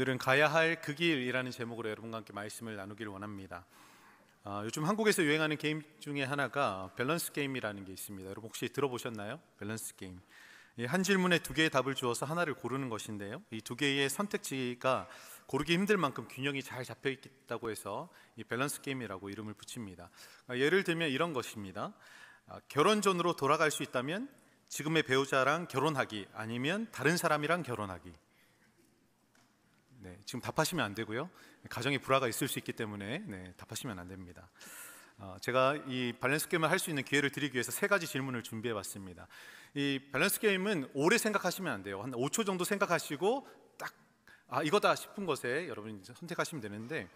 오늘은 가야 할그 길이라는 제목으로 여러분과 함께 말씀을 나누기를 원합니다. 아, 요즘 한국에서 유행하는 게임 중에 하나가 밸런스 게임이라는 게 있습니다. 여러분 혹시 들어보셨나요? 밸런스 게임. 한 질문에 두 개의 답을 주어서 하나를 고르는 것인데요. 이 두 개의 선택지가 고르기 힘들 만큼 균형이 잘 잡혀 있다고 해서 이 밸런스 게임이라고 이름을 붙입니다. 아, 예를 들면 이런 것입니다. 아, 결혼 전으로 돌아갈 수 있다면 지금의 배우자랑 결혼하기 아니면 다른 사람이랑 결혼하기 네, 지금 답하시면 안 되고요. 가정에 불화가 있을 수 있기 때문에 네, 답하시면 안 됩니다. 어, 제가 이 밸런스 게임을 할 수 있는 기회를 드리기 위해서 세 가지 질문을 준비해 봤습니다. 이 밸런스 게임은 오래 생각하시면 안 돼요. 한 5초 정도 생각하시고 딱 아, 이거다 싶은 것에 여러분 선택하시면 되는데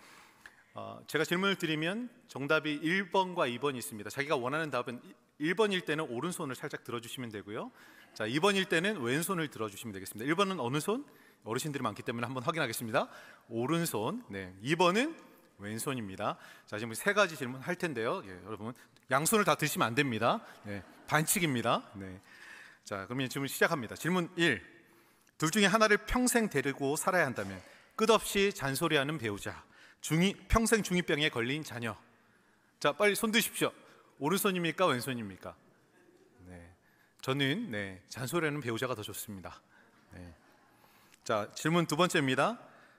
어, 제가 질문을 드리면 정답이 1번과 2번이 있습니다. 자기가 원하는 답은 1번일 때는 오른손을 살짝 들어주시면 되고요. 자, 2번일 때는 왼손을 들어주시면 되겠습니다. 1번은 어느 손? 어르신들이 많기 때문에 한번 확인하겠습니다. 오른손. 네. 2번은 왼손입니다. 자, 지금 세 가지 질문 할 텐데요. 예, 여러분 양손을 다 드시면 안 됩니다. 네. 반칙입니다. 네. 자, 그러면 질문 시작합니다. 질문 1. 둘 중에 하나를 평생 데리고 살아야 한다면 끝없이 잔소리하는 배우자, 중이 평생 중이병에 걸린 자녀. 자, 빨리 손 드십시오. 오른손입니까, 왼손입니까? 네. 저는 네, 잔소리하는 배우자가 더 좋습니다. 네. 자, 질문 두 번째입니다.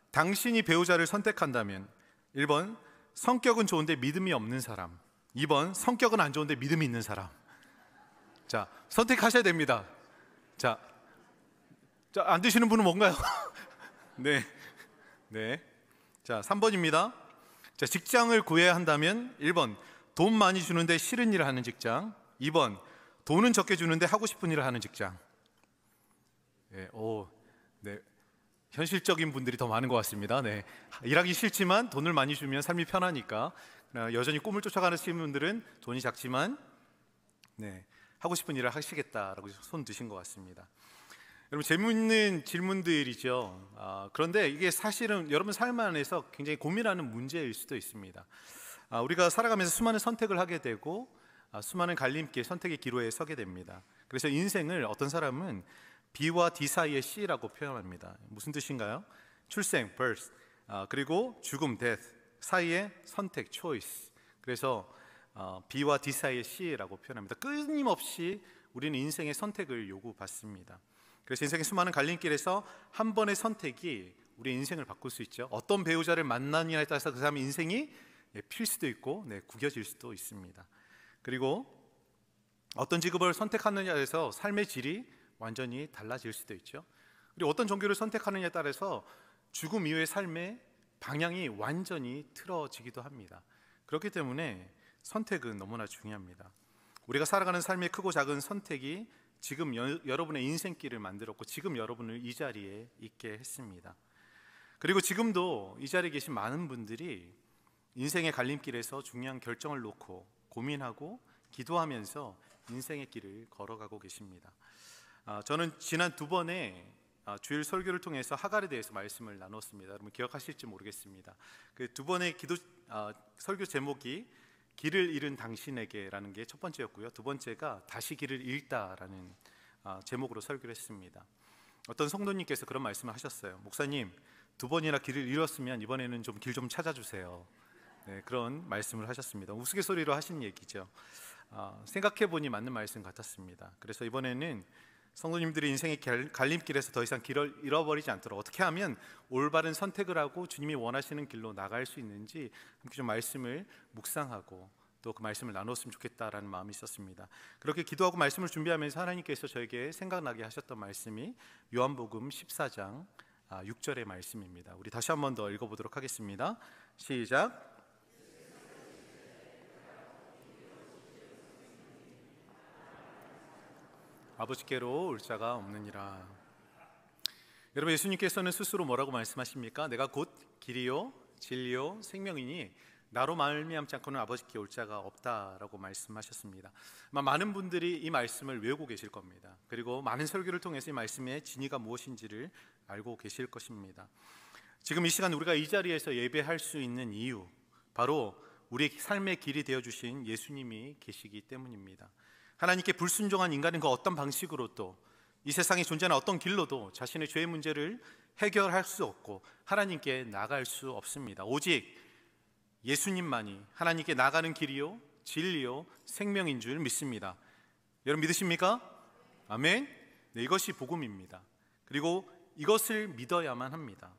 당신이 배우자를 선택한다면 1번 성격은 좋은데 믿음이 없는 사람. 2번 성격은 안 좋은데 믿음이 있는 사람. 자, 선택하셔야 됩니다. 자. 자, 안 되시는 분은 뭔가요? 네. 네. 자, 3번입니다. 자, 직장을 구해야 한다면 1번 돈 많이 주는데 싫은 일을 하는 직장. 2번 돈은 적게 주는데 하고 싶은 일을 하는 직장. 예, 오. 네. 현실적인 분들이 더 많은 것 같습니다. 네. 일하기 싫지만 돈을 많이 주면 삶이 편하니까 어, 여전히 꿈을 쫓아가는 분들은 돈이 작지만 네, 하고 싶은 일을 하시겠다라고 손 드신 것 같습니다. 여러분 재미있는 질문들이죠. 아, 그런데 이게 사실은 여러분 삶 안에서 굉장히 고민하는 문제일 수도 있습니다. 아, 우리가 살아가면서 수많은 선택을 하게 되고 아, 수많은 갈림길, 선택의 기로에 서게 됩니다. 그래서 인생을 어떤 사람은 B와 D 사이의 C라고 표현합니다. 무슨 뜻인가요? 출생 birth 아, 그리고 죽음 death 사이의 선택 choice. 그래서 어, B와 D 사이의 C라고 표현합니다. 끊임없이 우리는 인생의 선택을 요구받습니다. 그래서 인생의 수많은 갈림길에서 한 번의 선택이 우리 인생을 바꿀 수 있죠. 어떤 배우자를 만나느냐에 따라서 그 사람의 인생이 예, 필 수도 있고 네, 구겨질 수도 있습니다. 그리고 어떤 직업을 선택하느냐에서 삶의 질이 완전히 달라질 수도 있죠. 그리고 어떤 종교를 선택하느냐에 따라서 죽음 이후의 삶의 방향이 완전히 틀어지기도 합니다. 그렇기 때문에 선택은 너무나 중요합니다. 우리가 살아가는 삶의 크고 작은 선택이 지금 여, 여러분의 인생길을 만들었고 지금 여러분을 이 자리에 있게 했습니다. 그리고 지금도 이 자리에 계신 많은 분들이 인생의 갈림길에서 중요한 결정을 놓고 고민하고 기도하면서 인생의 길을 걸어가고 계십니다. 아, 저는 지난 두 번에 아, 주일 설교를 통해서 하갈에 대해서 말씀을 나눴습니다. 여러분 기억하실지 모르겠습니다. 그두 번의 기도 아, 설교 제목이 길을 잃은 당신에게라는 게 첫 번째였고요. 두 번째가 다시 길을 잃다라는 제목으로 설교를 했습니다. 어떤 성도님께서 그런 말씀을 하셨어요. 목사님 두 번이나 길을 잃었으면 이번에는 좀 길좀 좀 찾아주세요. 네, 그런 말씀을 하셨습니다. 우스갯소리로 하신 얘기죠. 어, 생각해 보니 맞는 말씀 같았습니다. 그래서 이번에는 성도님들이 인생의 갈림길에서 더 이상 길을 잃어버리지 않도록 어떻게 하면 올바른 선택을 하고 주님이 원하시는 길로 나갈 수 있는지 함께 좀 말씀을 묵상하고 또 그 말씀을 나눴으면 좋겠다라는 마음이 있었습니다. 그렇게 기도하고 말씀을 준비하면서 하나님께서 저에게 생각나게 하셨던 말씀이 요한복음 14장 6절의 아, 말씀입니다. 우리 다시 한번더 읽어보도록 하겠습니다. 시작. 아버지께로 올 자가 없느니라. 여러분 예수님께서는 스스로 뭐라고 말씀하십니까? 내가 곧 길이요 진리요 생명이니 나로 말미암지 않고는 아버지께 올 자가 없다라고 말씀하셨습니다. 많은 분들이 이 말씀을 외우고 계실 겁니다. 그리고 많은 설교를 통해서 이 말씀의 진위가 무엇인지를 알고 계실 것입니다. 지금 이 시간 우리가 이 자리에서 예배할 수 있는 이유 바로 우리 삶의 길이 되어 주신 예수님이 계시기 때문입니다. 하나님께 불순종한 인간은 그 어떤 방식으로도 이 세상에 존재하는 어떤 길로도 자신의 죄의 문제를 해결할 수 없고 하나님께 나갈 수 없습니다. 오직 예수님만이 하나님께 나가는 길이요, 진리요, 생명인 줄 믿습니다. 여러분 믿으십니까? 아멘. 네, 이것이 복음입니다. 그리고 이것을 믿어야만 합니다.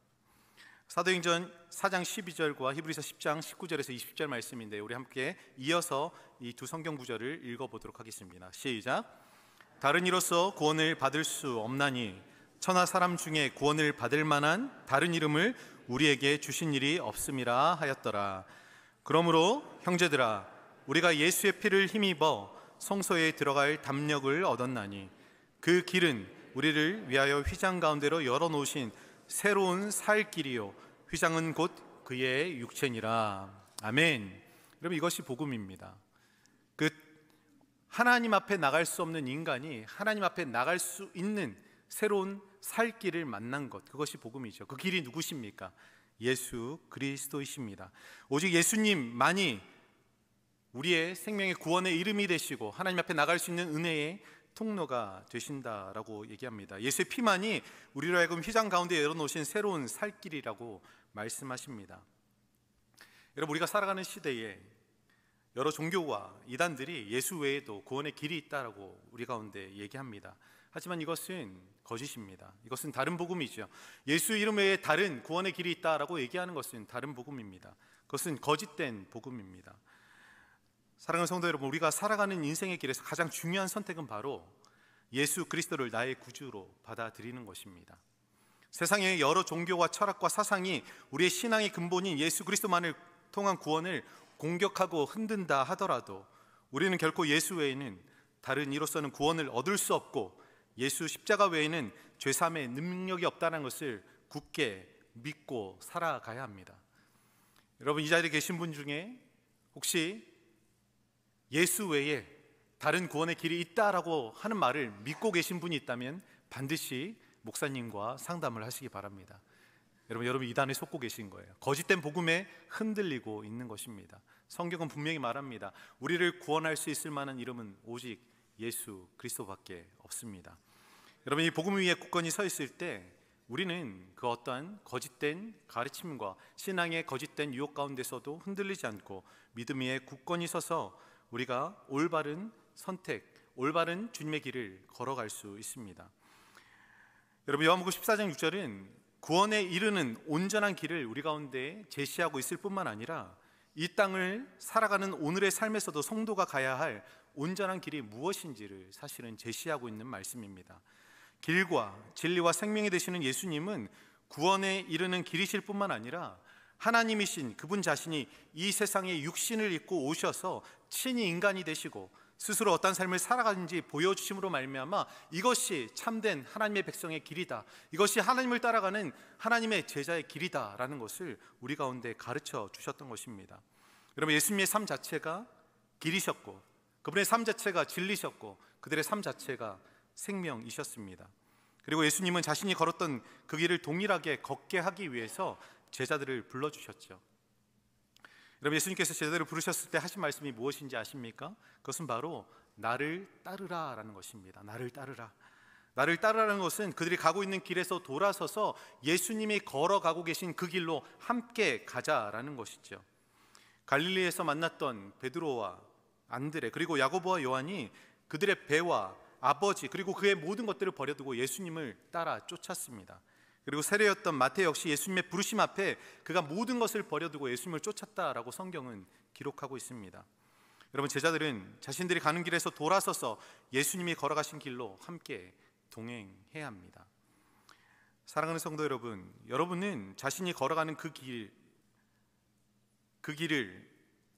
사도행전 4장 12절과 히브리서 10장 19절에서 20절 말씀인데 우리 함께 이어서 이 두 성경 구절을 읽어 보도록 하겠습니다. 시작. 다른 이로써 구원을 받을 수 없나니 천하 사람 중에 구원을 받을 만한 다른 이름을 우리에게 주신 일이 없음이라 하였더라. 그러므로 형제들아 우리가 예수의 피를 힘입어 성소에 들어갈 담력을 얻었나니 그 길은 우리를 위하여 휘장 가운데로 열어 놓으신 새로운 살 길이요 휘장은 곧 그의 육체니라 아멘. 여러 이것이 복음입니다. 그 하나님 앞에 나갈 수 없는 인간이 하나님 앞에 나갈 수 있는 새로운 살 길을 만난 것 그것이 복음이죠. 그 길이 누구십니까? 예수 그리스도이십니다. 오직 예수님만이 우리의 생명의 구원의 이름이 되시고 하나님 앞에 나갈 수 있는 은혜의 통로가 되신다라고 얘기합니다. 예수의 피만이 우리로 하여금 휘장 가운데 열어놓으신 새로운 살길이라고 말씀하십니다. 여러분 우리가 살아가는 시대에 여러 종교와 이단들이 예수 외에도 구원의 길이 있다라고 우리 가운데 얘기합니다. 하지만 이것은 거짓입니다. 이것은 다른 복음이죠. 예수 이름 외에 다른 구원의 길이 있다라고 얘기하는 것은 다른 복음입니다. 그것은 거짓된 복음입니다. 사랑하는 성도 여러분, 우리가 살아가는 인생의 길에서 가장 중요한 선택은 바로 예수 그리스도를 나의 구주로 받아들이는 것입니다. 세상의 여러 종교와 철학과 사상이 우리의 신앙의 근본인 예수 그리스도만을 통한 구원을 공격하고 흔든다 하더라도 우리는 결코 예수 외에는 다른 이로서는 구원을 얻을 수 없고 예수 십자가 외에는 죄삼의 능력이 없다는 것을 굳게 믿고 살아가야 합니다. 여러분 이 자리에 계신 분 중에 혹시 예수 외에 다른 구원의 길이 있다라고 하는 말을 믿고 계신 분이 있다면 반드시 목사님과 상담을 하시기 바랍니다. 여러분, 여러분 이단에 속고 계신 거예요. 거짓된 복음에 흔들리고 있는 것입니다. 성경은 분명히 말합니다. 우리를 구원할 수 있을 만한 이름은 오직 예수 그리스도밖에 없습니다. 여러분 이 복음 위에 굳건히 서 있을 때 우리는 그 어떠한 거짓된 가르침과 신앙의 거짓된 유혹 가운데서도 흔들리지 않고 믿음 위에 굳건히 서서 우리가 올바른 선택, 올바른 주님의 길을 걸어갈 수 있습니다. 여러분 요한복음 14장 6절은 구원에 이르는 온전한 길을 우리 가운데 제시하고 있을 뿐만 아니라 이 땅을 살아가는 오늘의 삶에서도 성도가 가야 할 온전한 길이 무엇인지를 사실은 제시하고 있는 말씀입니다. 길과 진리와 생명이 되시는 예수님은 구원에 이르는 길이실 뿐만 아니라 하나님이신 그분 자신이 이 세상에 육신을 입고 오셔서 친히 인간이 되시고 스스로 어떤 삶을 살아가는지 보여주심으로 말미암아 이것이 참된 하나님의 백성의 길이다. 이것이 하나님을 따라가는 하나님의 제자의 길이다라는 것을 우리 가운데 가르쳐 주셨던 것입니다. 여러분 예수님의 삶 자체가 길이셨고 그분의 삶 자체가 진리셨고 그들의 삶 자체가 생명이셨습니다. 그리고 예수님은 자신이 걸었던 그 길을 동일하게 걷게 하기 위해서 제자들을 불러 주셨죠. 여러분 예수님께서 제자들을 부르셨을 때 하신 말씀이 무엇인지 아십니까? 그것은 바로 나를 따르라라는 것입니다. 나를 따르라. 나를 따르라는 것은 그들이 가고 있는 길에서 돌아서서 예수님이 걸어가고 계신 그 길로 함께 가자라는 것이죠. 갈릴리에서 만났던 베드로와 안드레 그리고 야고보와 요한이 그들의 배와 아버지 그리고 그의 모든 것들을 버려두고 예수님을 따라 쫓았습니다. 그리고 세례였던 마태 역시 예수님의 부르심 앞에 그가 모든 것을 버려두고 예수님을 쫓았다라고 성경은 기록하고 있습니다. 여러분 제자들은 자신들이 가는 길에서 돌아서서 예수님이 걸어가신 길로 함께 동행해야 합니다. 사랑하는 성도 여러분, 여러분은 자신이 걸어가는 그 길, 그 길을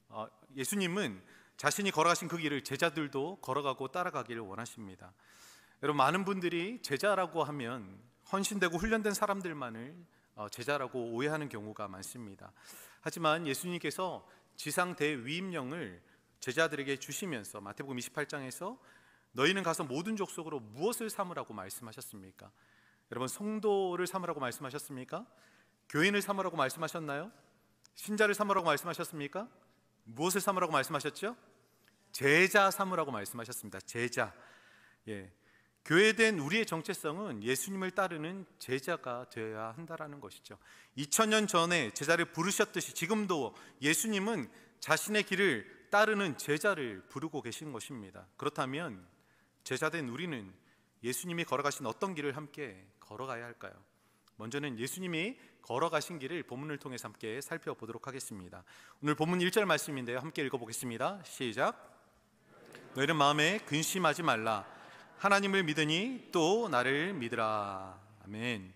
어, 예수님은 자신이 걸어가신 그 길을 제자들도 걸어가고 따라가기를 원하십니다. 여러분 많은 분들이 제자라고 하면 헌신되고 훈련된 사람들만을 어, 제자라고 오해하는 경우가 많습니다. 하지만 예수님께서 지상 대위임령을 제자들에게 주시면서 마태복음 28장에서 너희는 가서 모든 족속으로 무엇을 삼으라고 말씀하셨습니까? 여러분 성도를 삼으라고 말씀하셨습니까? 교인을 삼으라고 말씀하셨나요? 신자를 삼으라고 말씀하셨습니까? 무엇을 삼으라고 말씀하셨죠? 제자 삼으라고 말씀하셨습니다. 제자. 예. 교회된 우리의 정체성은 예수님을 따르는 제자가 되어야 한다라는 것이죠. 2000년 전에 제자를 부르셨듯이 지금도 예수님은 자신의 길을 따르는 제자를 부르고 계신 것입니다. 그렇다면 제자된 우리는 예수님이 걸어가신 어떤 길을 함께 걸어가야 할까요? 먼저는 예수님이 걸어가신 길을 본문을 통해서 함께 살펴보도록 하겠습니다. 오늘 본문 1절 말씀인데요. 함께 읽어보겠습니다. 시작. 너희는 마음에 근심하지 말라. 하나님을 믿으니 또 나를 믿으라. 아멘.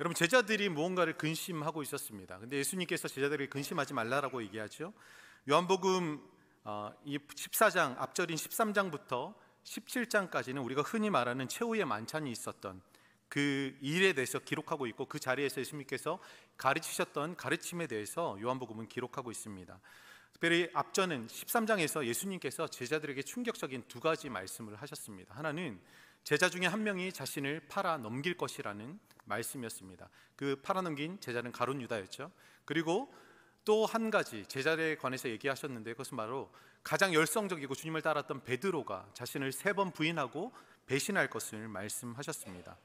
여러분 제자들이 무언가를 근심하고 있었습니다. 근데 예수님께서 제자들을 근심하지 말라라고 얘기하죠. 요한복음 14장 어, 앞절인 13장부터 17장까지는 우리가 흔히 말하는 최후의 만찬이 있었던 그 일에 대해서 기록하고 있고 그 자리에서 예수님께서 가르치셨던 가르침에 대해서 요한복음은 기록하고 있습니다. 특별히 앞전은 13장에서 예수님께서 제자들에게 충격적인 두 가지 말씀을 하셨습니다. 하나는 제자 중에 한 명이 자신을 팔아 넘길 것이라는 말씀이었습니다. 그 팔아 넘긴 제자는 가론 유다였죠. 그리고 또 한 가지 제자에 관해서 얘기하셨는데 그것은 바로 가장 열성적이고 주님을 따랐던 베드로가 자신을 세 번 부인하고 배신할 것을 말씀하셨습니다.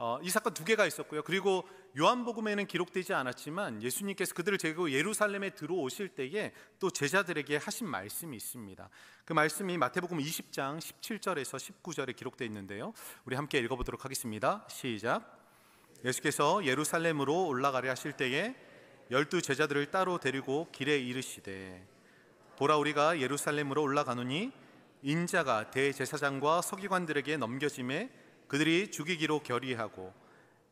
어, 이 사건 두 개가 있었고요. 그리고 요한복음에는 기록되지 않았지만 예수님께서 그들을 제고 예루살렘에 들어오실 때에 또 제자들에게 하신 말씀이 있습니다. 그 말씀이 마태복음 20장 17절에서 19절에 기록되어 있는데요. 우리 함께 읽어보도록 하겠습니다. 시작. 예수께서 예루살렘으로 올라가려 하실 때에 열두 제자들을 따로 데리고 길에 이르시되 보라 우리가 예루살렘으로 올라가노니 인자가 대제사장과 서기관들에게 넘겨짐에 그들이 죽이기로 결의하고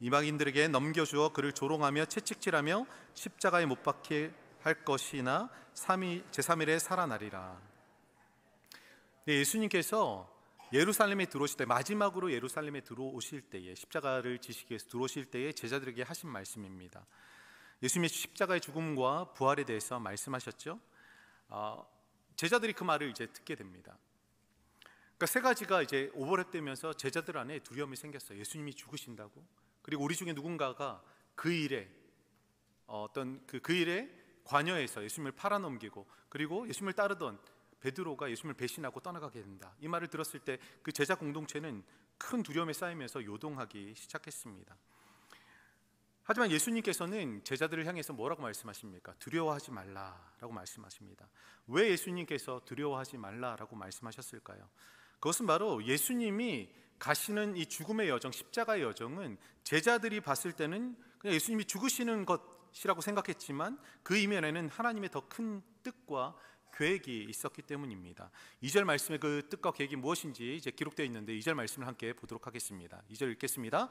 이방인들에게 넘겨주어 그를 조롱하며 채찍질하며 십자가에 못 박힐 할 것이나 3일, 제3일에 살아나리라. 네, 예수님께서 예루살렘에 들어오실 때 마지막으로 예루살렘에 들어오실 때에 십자가를 지시기 위해서 들어오실 때에 제자들에게 하신 말씀입니다. 예수님의 십자가의 죽음과 부활에 대해서 말씀하셨죠. 어, 제자들이 그 말을 이제 듣게 됩니다. 그러니까 세 가지가 이제 오버랩되면서 제자들 안에 두려움이 생겼어요. 예수님이 죽으신다고. 그리고 우리 중에 누군가가 그 일에 어, 어떤 그, 그 일에 관여해서 예수님을 팔아넘기고 그리고 예수님을 따르던 베드로가 예수님을 배신하고 떠나가게 된다. 이 말을 들었을 때 그 제자 공동체는 큰 두려움에 쌓이면서 요동하기 시작했습니다. 하지만 예수님께서는 제자들을 향해서 뭐라고 말씀하십니까? 두려워하지 말라라고 말씀하십니다. 왜 예수님께서 두려워하지 말라라고 말씀하셨을까요? 그것은 바로 예수님이 가시는 이 죽음의 여정, 십자가의 여정은 제자들이 봤을 때는 그냥 예수님이 죽으시는 것이라고 생각했지만 그 이면에는 하나님의 더 큰 뜻과 계획이 있었기 때문입니다. 2절 말씀의 그 뜻과 계획이 무엇인지 이제 기록되어 있는데 2절 말씀을 함께 보도록 하겠습니다. 2절 읽겠습니다.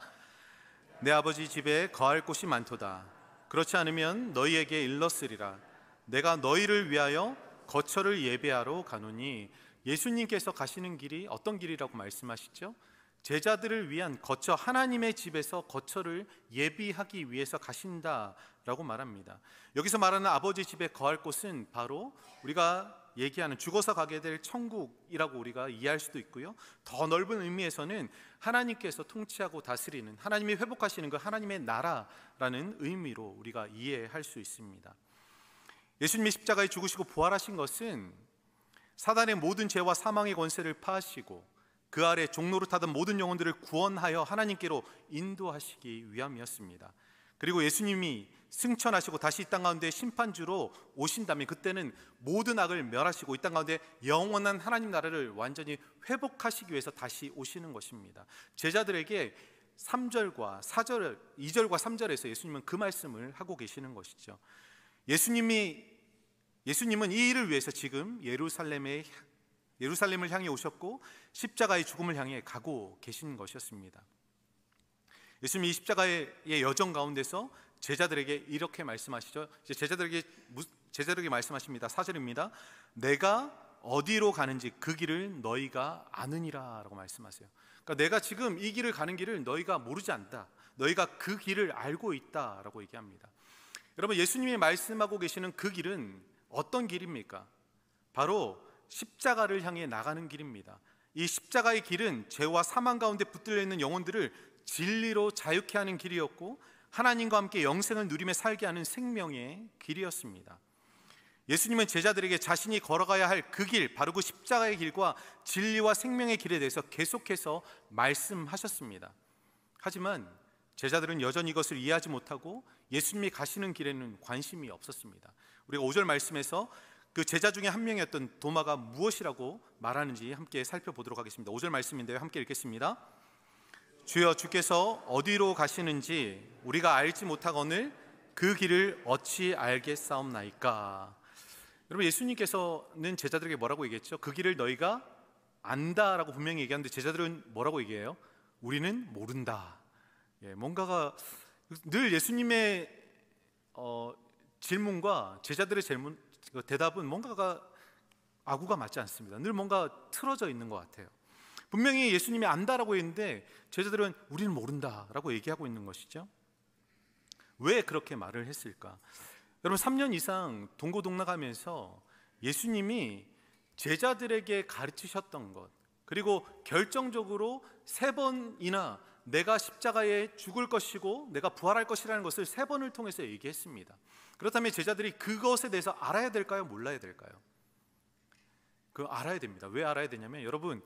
내 아버지 집에 거할 곳이 많도다. 그렇지 않으면 너희에게 일렀으리라. 내가 너희를 위하여 거처를 예배하러 가노니 예수님께서 가시는 길이 어떤 길이라고 말씀하시죠? 제자들을 위한 거처 하나님의 집에서 거처를 예비하기 위해서 가신다라고 말합니다. 여기서 말하는 아버지 집에 거할 곳은 바로 우리가 얘기하는 죽어서 가게 될 천국이라고 우리가 이해할 수도 있고요. 더 넓은 의미에서는 하나님께서 통치하고 다스리는 하나님이 회복하시는 그 하나님의 나라라는 의미로 우리가 이해할 수 있습니다. 예수님이 십자가에 죽으시고 부활하신 것은 사단의 모든 죄와 사망의 권세를 파하시고 그 아래 종로를 타던 모든 영혼들을 구원하여 하나님께로 인도하시기 위함이었습니다. 그리고 예수님이 승천하시고 다시 이 땅 가운데 심판주로 오신다면 그때는 모든 악을 멸하시고 이 땅 가운데 영원한 하나님 나라를 완전히 회복하시기 위해서 다시 오시는 것입니다. 제자들에게 3절과 4절, 2절과 3절에서 예수님은 그 말씀을 하고 계시는 것이죠. 예수님이 예수님은 이 일을 위해서 지금 예루살렘에 예루살렘을 향해 오셨고 십자가의 죽음을 향해 가고 계신 것이었습니다. 예수님이 십자가의 여정 가운데서 제자들에게 이렇게 말씀하시죠. 제자들에게 제자들에게 말씀하십니다. 사절입니다. 내가 어디로 가는지 그 길을 너희가 아느니라라고 말씀하세요. 그러니까 내가 지금 이 길을 가는 길을 너희가 모르지 않다. 너희가 그 길을 알고 있다라고 얘기합니다. 여러분 예수님이 말씀하고 계시는 그 길은 어떤 길입니까? 바로 십자가를 향해 나가는 길입니다. 이 십자가의 길은 죄와 사망 가운데 붙들려 있는 영혼들을 진리로 자유케 하는 길이었고 하나님과 함께 영생을 누리며 살게 하는 생명의 길이었습니다. 예수님은 제자들에게 자신이 걸어가야 할 그 길, 바로 그 십자가의 길과 진리와 생명의 길에 대해서 계속해서 말씀하셨습니다. 하지만 제자들은 여전히 이것을 이해하지 못하고 예수님이 가시는 길에는 관심이 없었습니다. 우리가 5절 말씀에서 그 제자 중에 한 명이었던 도마가 무엇이라고 말하는지 함께 살펴보도록 하겠습니다. 5절 말씀인데요. 함께 읽겠습니다. 주여 주께서 어디로 가시는지 우리가 알지 못하거늘 그 길을 어찌 알겠사옵나이까. 여러분 예수님께서는 제자들에게 뭐라고 얘기했죠? 그 길을 너희가 안다라고 분명히 얘기하는데 제자들은 뭐라고 얘기해요? 우리는 모른다. 예, 뭔가가 늘 예수님의 어, 질문과 제자들의 질문, 그 대답은 뭔가가 아구가 맞지 않습니다. 늘 뭔가 틀어져 있는 것 같아요. 분명히 예수님이 안다라고 했는데 제자들은 우리는 모른다라고 얘기하고 있는 것이죠. 왜 그렇게 말을 했을까? 여러분 3년 이상 동고동락하면서 예수님이 제자들에게 가르치셨던 것 그리고 결정적으로 세 번이나 내가 십자가에 죽을 것이고 내가 부활할 것이라는 것을 세 번을 통해서 얘기했습니다. 그렇다면 제자들이 그것에 대해서 알아야 될까요? 몰라야 될까요? 그 알아야 됩니다. 왜 알아야 되냐면 여러분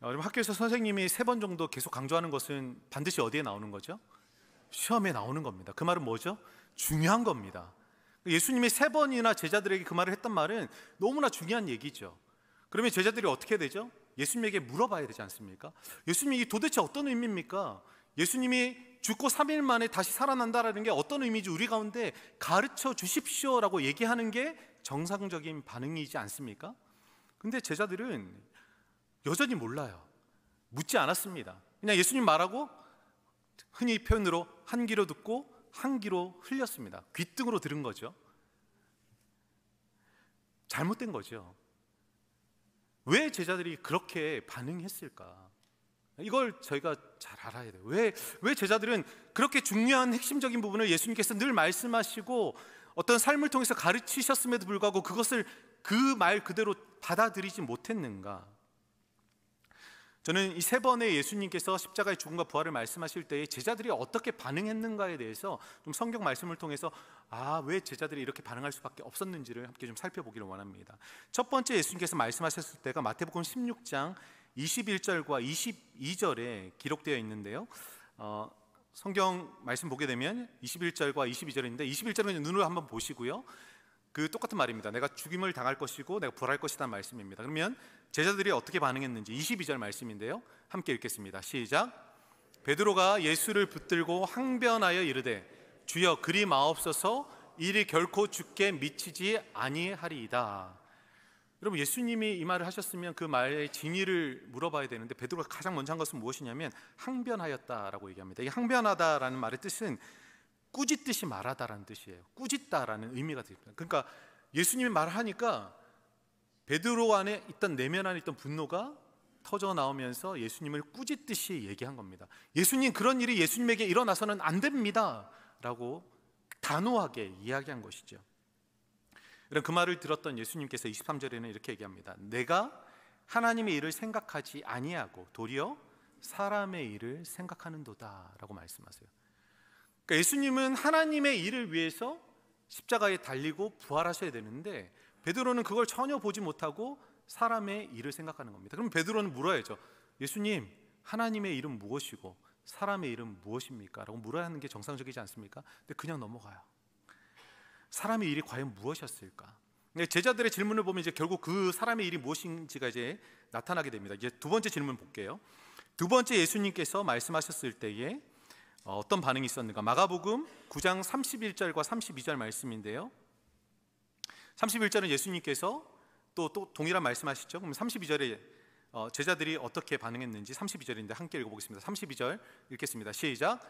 어, 학교에서 선생님이 세 번 정도 계속 강조하는 것은 반드시 어디에 나오는 거죠? 시험에 나오는 겁니다. 그 말은 뭐죠? 중요한 겁니다. 예수님이 세 번이나 제자들에게 그 말을 했단 말은 너무나 중요한 얘기죠. 그러면 제자들이 어떻게 되죠? 예수님에게 물어봐야 되지 않습니까? 예수님이 도대체 어떤 의미입니까? 예수님이 죽고 3일 만에 다시 살아난다라는 게 어떤 의미인지 우리 가운데 가르쳐 주십시오라고 얘기하는 게 정상적인 반응이지 않습니까? 근데 제자들은 여전히 몰라요. 묻지 않았습니다. 그냥 예수님 말하고 흔히 표현으로 한 귀로 듣고 한 귀로 흘렸습니다. 귀등으로 들은 거죠. 잘못된 거죠. 왜 제자들이 그렇게 반응했을까? 이걸 저희가 잘 알아야 돼요. 왜, 왜 제자들은 그렇게 중요한 핵심적인 부분을 예수님께서 늘 말씀하시고 어떤 삶을 통해서 가르치셨음에도 불구하고 그것을 그 말 그대로 받아들이지 못했는가? 저는 이 세 번의 예수님께서 십자가의 죽음과 부활을 말씀하실 때에 제자들이 어떻게 반응했는가에 대해서 좀 성경 말씀을 통해서 아, 왜 제자들이 이렇게 반응할 수밖에 없었는지를 함께 좀 살펴보기를 원합니다. 첫 번째 예수님께서 말씀하셨을 때가 마태복음 16장 21절과 22절에 기록되어 있는데요. 어, 성경 말씀 보게 되면 21절과 22절인데 21절은 눈으로 한번 보시고요. 그 똑같은 말입니다. 내가 죽임을 당할 것이고 내가 불할 것이다는 말씀입니다. 그러면 제자들이 어떻게 반응했는지 22절 말씀인데요. 함께 읽겠습니다. 시작. 베드로가 예수를 붙들고 항변하여 이르되 주여 그리 마옵소서 일이 결코 죽게 미치지 아니하리이다. 여러분 예수님이 이 말을 하셨으면 그 말의 진위를 물어봐야 되는데 베드로가 가장 먼저 한 것은 무엇이냐면 항변하였다라고 얘기합니다. 이 항변하다라는 말의 뜻은 꾸짖듯이 말하다라는 뜻이에요. 꾸짖다라는 의미가 됩니다. 그러니까 예수님이 말하니까 베드로 안에 있던 내면 안에 있던 분노가 터져 나오면서 예수님을 꾸짖듯이 얘기한 겁니다. 예수님 그런 일이 예수님에게 일어나서는 안 됩니다라고 단호하게 이야기한 것이죠. 이런 그 말을 들었던 예수님께서 23절에는 이렇게 얘기합니다. 내가 하나님의 일을 생각하지 아니하고 도리어 사람의 일을 생각하는도다라고 말씀하세요. 그러니까 예수님은 하나님의 일을 위해서 십자가에 달리고 부활하셔야 되는데 베드로는 그걸 전혀 보지 못하고 사람의 일을 생각하는 겁니다. 그럼 베드로는 물어야죠. 예수님, 하나님의 일은 무엇이고 사람의 일은 무엇입니까? 라고 물어야 하는 게 정상적이지 않습니까? 근데 그냥 넘어가요. 사람의 일이 과연 무엇이었을까? 네, 제자들의 질문을 보면 이제 결국 그 사람의 일이 무엇인지가 이제 나타나게 됩니다. 이제 두 번째 질문 볼게요. 두 번째 예수님께서 말씀하셨을 때에 어, 어떤 반응이 있었는가? 마가복음 9장 31절과 32절 말씀인데요. 31절은 예수님께서 또, 또 동일한 말씀하시죠. 그럼 32절에 어, 제자들이 어떻게 반응했는지 32절인데 함께 읽어보겠습니다. 32절 읽겠습니다. 시작.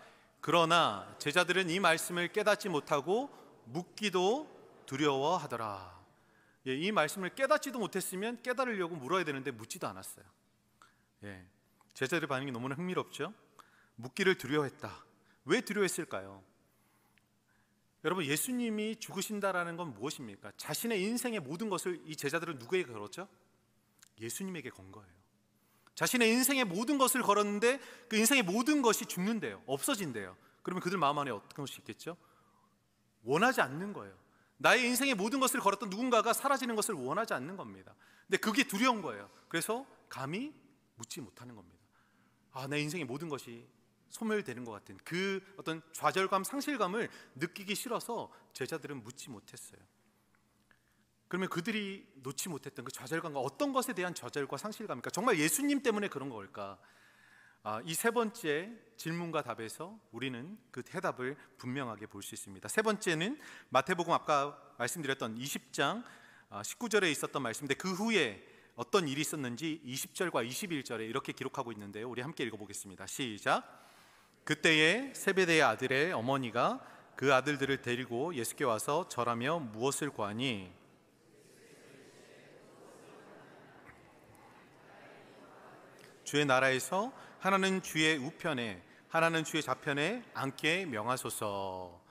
그러나 제자들은 이 말씀을 깨닫지 못하고 묻기도 두려워하더라. 예, 이 말씀을 깨닫지도 못했으면 깨달으려고 물어야 되는데 묻지도 않았어요. 예, 제자들의 반응이 너무나 흥미롭죠. 묻기를 두려워했다. 왜 두려워했을까요? 여러분 예수님이 죽으신다라는 건 무엇입니까? 자신의 인생의 모든 것을 이 제자들은 누구에게 걸었죠? 예수님에게 건 거예요. 자신의 인생의 모든 것을 걸었는데 그 인생의 모든 것이 죽는데요. 없어진대요. 그러면 그들 마음 안에 어떤 것이 있겠죠? 원하지 않는 거예요. 나의 인생의 모든 것을 걸었던 누군가가 사라지는 것을 원하지 않는 겁니다. 근데 그게 두려운 거예요. 그래서 감히 묻지 못하는 겁니다. 아, 내 인생의 모든 것이 소멸되는 것 같은 그 어떤 좌절감, 상실감을 느끼기 싫어서 제자들은 묻지 못했어요. 그러면 그들이 놓지 못했던 그 좌절감과 어떤 것에 대한 좌절과 상실감일까? 그러니까 정말 예수님 때문에 그런 걸까? 아, 이세 번째 질문과 답에서 우리는 그대답을 분명하게 볼 수 있습니다. 세 번째는 마태복음 아까 말씀드렸던 20장 19절에 아, 있었던 말씀인데 그 후에 어떤 일이 있었는지 20절과 21절에 이렇게 기록하고 있는데요. 우리 함께 읽어보겠습니다. 시작. 그때에 세베대의 아들의 어머니가 그 아들들을 데리고 예수께 와서 절하며 무엇을 구하니 주의 나라에서 하나는 주의 우편에 하나는 주의 좌편에 앉게 명하소서.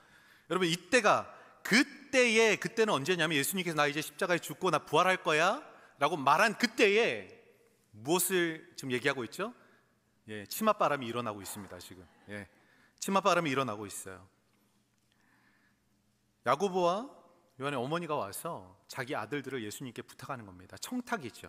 여러분 이때가 그때에 그때는 언제냐면 예수님께서 나 이제 십자가에 죽고 나 부활할 거야라고 말한 그때에 무엇을 지금 얘기하고 있죠? 예, 치맛바람이 일어나고 있습니다 지금. 예, 치맛바람이 일어나고 있어요. 야고보와 요한의 어머니가 와서 자기 아들들을 예수님께 부탁하는 겁니다. 청탁이죠.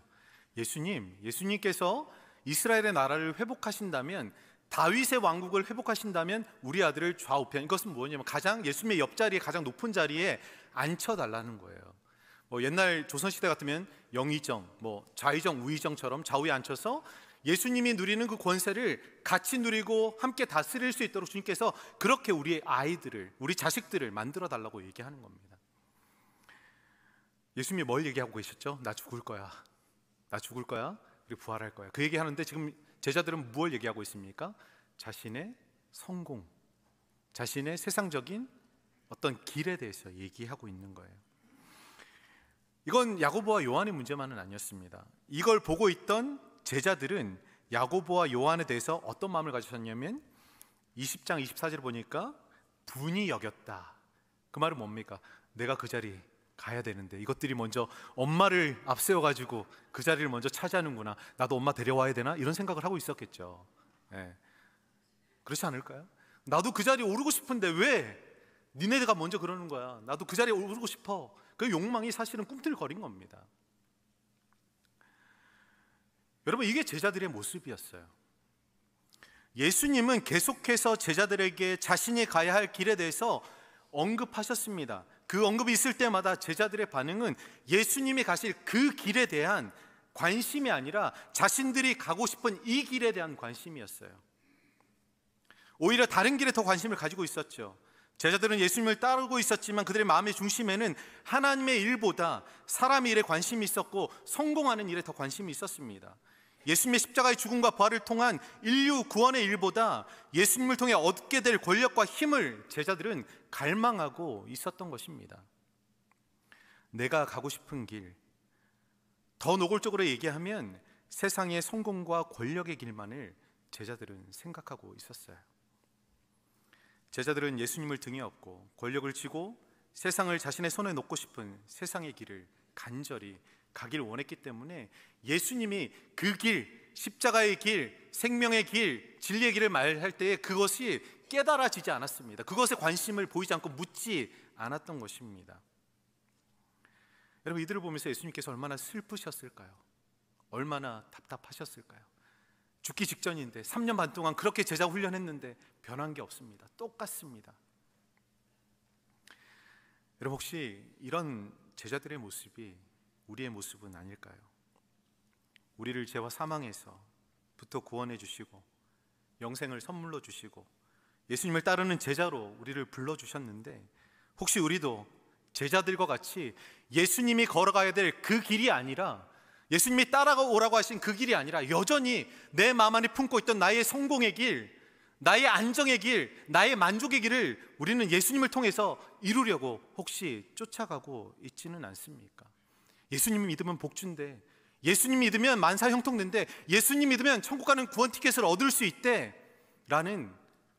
예수님, 예수님께서 이스라엘의 나라를 회복하신다면 다윗의 왕국을 회복하신다면 우리 아들을 좌우편 이것은 뭐냐면 가장 예수님의 옆자리에 가장 높은 자리에 앉혀 달라는 거예요. 뭐 옛날 조선 시대 같으면 영의정, 뭐 좌의정, 우의정처럼 좌우에 앉혀서 예수님이 누리는 그 권세를 같이 누리고 함께 다스릴 수 있도록 주님께서 그렇게 우리 아이들을, 우리 자식들을 만들어 달라고 얘기하는 겁니다. 예수님이 뭘 얘기하고 계셨죠? 나 죽을 거야. 나 죽을 거야. 그리고 부활할 거야. 그 얘기하는데 지금 제자들은 무엇 얘기하고 있습니까? 자신의 성공, 자신의 세상적인 어떤 길에 대해서 얘기하고 있는 거예요. 이건 야고보와 요한의 문제만은 아니었습니다. 이걸 보고 있던 제자들은 야고보와 요한에 대해서 어떤 마음을 가지셨냐면 20장 24절 보니까 분이 여겼다. 그 말은 뭡니까? 내가 그 자리 가야 되는데 이것들이 먼저 엄마를 앞세워 가지고 그 자리를 먼저 차지하는구나. 나도 엄마 데려와야 되나 이런 생각을 하고 있었겠죠. 예. 그렇지 않을까요? 나도 그 자리에 오르고 싶은데 왜 니네가 먼저 그러는 거야? 나도 그 자리에 오르고 싶어. 그 욕망이 사실은 꿈틀거린 겁니다. 여러분 이게 제자들의 모습이었어요. 예수님은 계속해서 제자들에게 자신이 가야 할 길에 대해서 언급하셨습니다. 그 언급이 있을 때마다 제자들의 반응은 예수님이 가실 그 길에 대한 관심이 아니라 자신들이 가고 싶은 이 길에 대한 관심이었어요. 오히려 다른 길에 더 관심을 가지고 있었죠. 제자들은 예수님을 따르고 있었지만 그들의 마음의 중심에는 하나님의 일보다 사람의 일에 관심이 있었고 성공하는 일에 더 관심이 있었습니다. 예수님의 십자가의 죽음과 부활을 통한 인류 구원의 일보다 예수님을 통해 얻게 될 권력과 힘을 제자들은 갈망하고 있었던 것입니다. 내가 가고 싶은 길. 더 노골적으로 얘기하면 세상의 성공과 권력의 길만을 제자들은 생각하고 있었어요. 제자들은 예수님을 등에 업고 권력을 쥐고 세상을 자신의 손에 놓고 싶은 세상의 길을 간절히 가길 원했기 때문에 예수님이 그 길, 십자가의 길, 생명의 길, 진리의 길을 말할 때에 그것이 깨달아지지 않았습니다. 그것에 관심을 보이지 않고 묻지 않았던 것입니다. 여러분 이들을 보면서 예수님께서 얼마나 슬프셨을까요? 얼마나 답답하셨을까요? 죽기 직전인데 3년 반 동안 그렇게 제자 훈련했는데 변한 게 없습니다. 똑같습니다. 여러분 혹시 이런 제자들의 모습이 우리의 모습은 아닐까요? 우리를 죄와 사망에서 부터 구원해 주시고 영생을 선물로 주시고 예수님을 따르는 제자로 우리를 불러 주셨는데 혹시 우리도 제자들과 같이 예수님이 걸어가야 될 그 길이 아니라 예수님이 따라오라고 하신 그 길이 아니라 여전히 내 마음 안에 품고 있던 나의 성공의 길, 나의 안정의 길, 나의 만족의 길을 우리는 예수님을 통해서 이루려고 혹시 쫓아가고 있지는 않습니까? 예수님 믿으면 복준데 예수님 믿으면 만사 형통된데 예수님 믿으면 천국 가는 구원 티켓을 얻을 수 있대 라는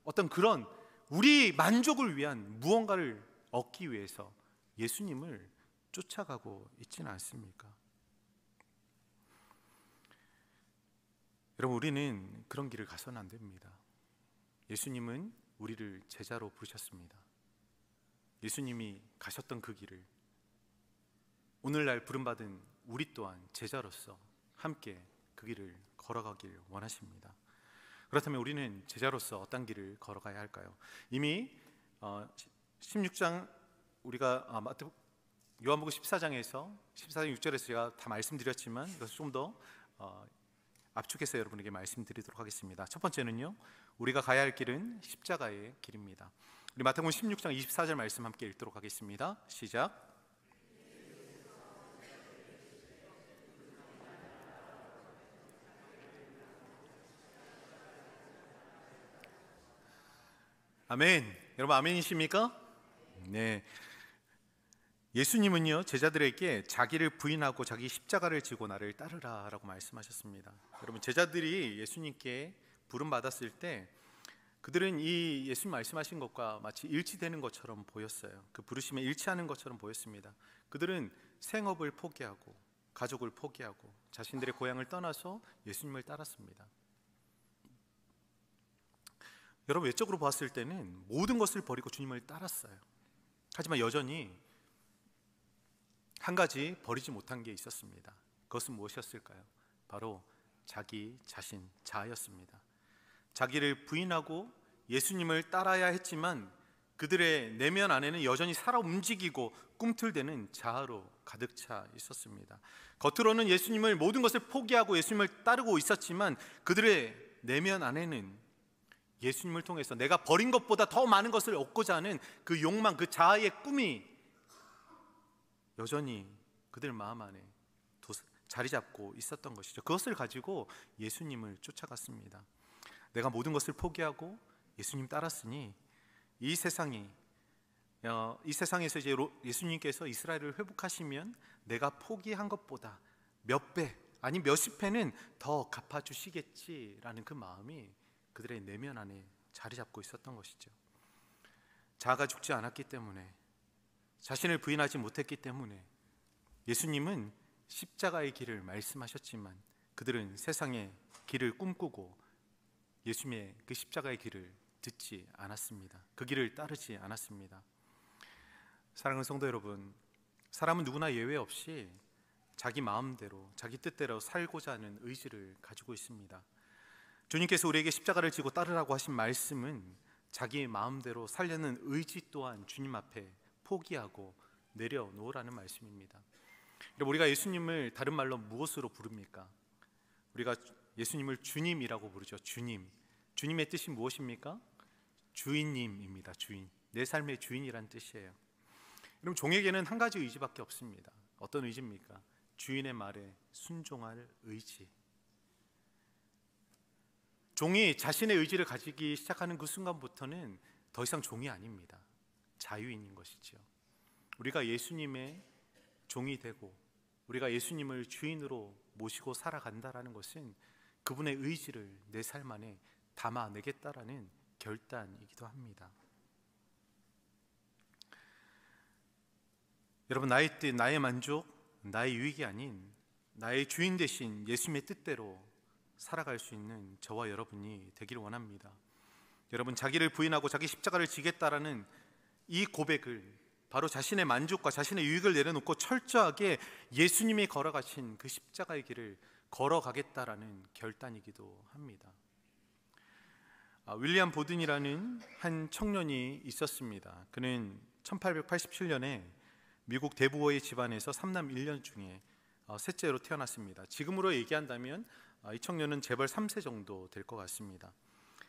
어떤 그런 우리 만족을 위한 무언가를 얻기 위해서 예수님을 쫓아가고 있지는 않습니까? 여러분 우리는 그런 길을 가서는 안 됩니다. 예수님은 우리를 제자로 부르셨습니다. 예수님이 가셨던 그 길을 오늘날 부름받은 우리 또한 제자로서 함께 그 길을 걸어가길 원하십니다. 그렇다면 우리는 제자로서 어떤 길을 걸어가야 할까요? 이미 16장 어, 우리가 아, 요한복음 14장에서 14장 6절에서 제가 다 말씀드렸지만 이것을 좀더 어, 압축해서 여러분에게 말씀드리도록 하겠습니다. 첫 번째는요. 우리가 가야 할 길은 십자가의 길입니다. 우리 마태복음 16장 24절 말씀 함께 읽도록 하겠습니다. 시작. 아멘. 여러분 아멘이십니까? 네. 예수님은요 제자들에게 자기를 부인하고 자기 십자가를 지고 나를 따르라라고 말씀하셨습니다. 여러분 제자들이 예수님께 부름 받았을 때 그들은 이 예수님 말씀하신 것과 마치 일치되는 것처럼 보였어요. 그 부르심에 일치하는 것처럼 보였습니다. 그들은 생업을 포기하고 가족을 포기하고 자신들의 고향을 떠나서 예수님을 따랐습니다. 여러분 외적으로 봤을 때는 모든 것을 버리고 주님을 따랐어요. 하지만 여전히 한 가지 버리지 못한 게 있었습니다. 그것은 무엇이었을까요? 바로 자기 자신 자였습니다. 자기를 부인하고 예수님을 따라야 했지만 그들의 내면 안에는 여전히 살아 움직이고 꿈틀대는 자아로 가득 차 있었습니다. 겉으로는 예수님을 모든 것을 포기하고 예수님을 따르고 있었지만 그들의 내면 안에는 예수님을 통해서 내가 버린 것보다 더 많은 것을 얻고자 하는 그 욕망, 그 자아의 꿈이 여전히 그들 마음 안에 자리 잡고 있었던 것이죠. 그것을 가지고 예수님을 쫓아갔습니다. 내가 모든 것을 포기하고 예수님 따랐으니 이 세상이 어, 이 세상에서 이제 예수님께서 이스라엘을 회복하시면 내가 포기한 것보다 몇 배 아니 몇십 배는 더 갚아주시겠지라는 그 마음이 그들의 내면 안에 자리 잡고 있었던 것이죠. 자아가 죽지 않았기 때문에 자신을 부인하지 못했기 때문에 예수님은 십자가의 길을 말씀하셨지만 그들은 세상의 길을 꿈꾸고 예수님의 그 십자가의 길을 듣지 않았습니다. 그 길을 따르지 않았습니다. 사랑하는 성도 여러분, 사람은 누구나 예외 없이 자기 마음대로, 자기 뜻대로 살고자 하는 의지를 가지고 있습니다. 주님께서 우리에게 십자가를 지고 따르라고 하신 말씀은 자기의 마음대로 살려는 의지 또한 주님 앞에 포기하고 내려놓으라는 말씀입니다. 우리가 예수님을 다른 말로 무엇으로 부릅니까? 우리가 예수님을 주님이라고 부르죠. 주님. 주님의 뜻이 무엇입니까? 주인님입니다. 주인. 내 삶의 주인이란 뜻이에요. 그럼 종에게는 한 가지 의지밖에 없습니다. 어떤 의지입니까? 주인의 말에 순종할 의지. 종이 자신의 의지를 가지기 시작하는 그 순간부터는 더 이상 종이 아닙니다. 자유인인 것이지요. 우리가 예수님의 종이 되고 우리가 예수님을 주인으로 모시고 살아간다라는 것은 그분의 의지를 내 삶 안에 담아내겠다라는 결단이기도 합니다. 여러분 나의 뜻, 나의 만족, 나의 유익이 아닌 나의 주인 대신 예수님의 뜻대로 살아갈 수 있는 저와 여러분이 되길 원합니다. 여러분 자기를 부인하고 자기 십자가를 지겠다라는 이 고백을 바로 자신의 만족과 자신의 유익을 내려놓고 철저하게 예수님이 걸어가신 그 십자가의 길을 걸어가겠다라는 결단이기도 합니다. 아, 윌리엄 보든이라는 한 청년이 있었습니다. 그는 1887년에 미국 대부호의 집안에서 3남 1년 중에 어, 셋째로 태어났습니다. 지금으로 얘기한다면 아, 이 청년은 재벌 3세 정도 될 것 같습니다.